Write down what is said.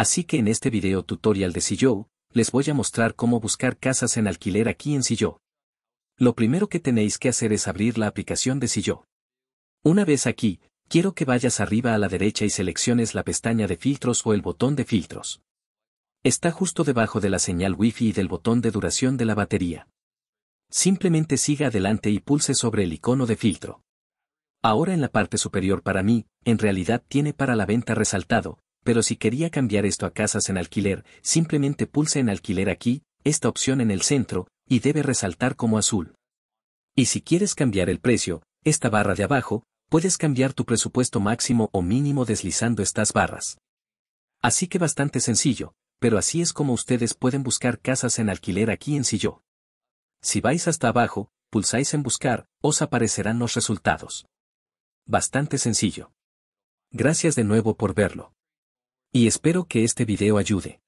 Así que en este video tutorial de yo les voy a mostrar cómo buscar casas en alquiler aquí en Sillow. Lo primero que tenéis que hacer es abrir la aplicación de yo Una vez aquí, quiero que vayas arriba a la derecha y selecciones la pestaña de filtros o el botón de filtros. Está justo debajo de la señal Wi-Fi y del botón de duración de la batería. Simplemente siga adelante y pulse sobre el icono de filtro. Ahora en la parte superior para mí, en realidad tiene para la venta resaltado, pero si quería cambiar esto a casas en alquiler, simplemente pulse en alquiler aquí, esta opción en el centro, y debe resaltar como azul. Y si quieres cambiar el precio, esta barra de abajo, puedes cambiar tu presupuesto máximo o mínimo deslizando estas barras. Así que bastante sencillo, pero así es como ustedes pueden buscar casas en alquiler aquí en yo. Si vais hasta abajo, pulsáis en buscar, os aparecerán los resultados. Bastante sencillo. Gracias de nuevo por verlo. Y espero que este video ayude.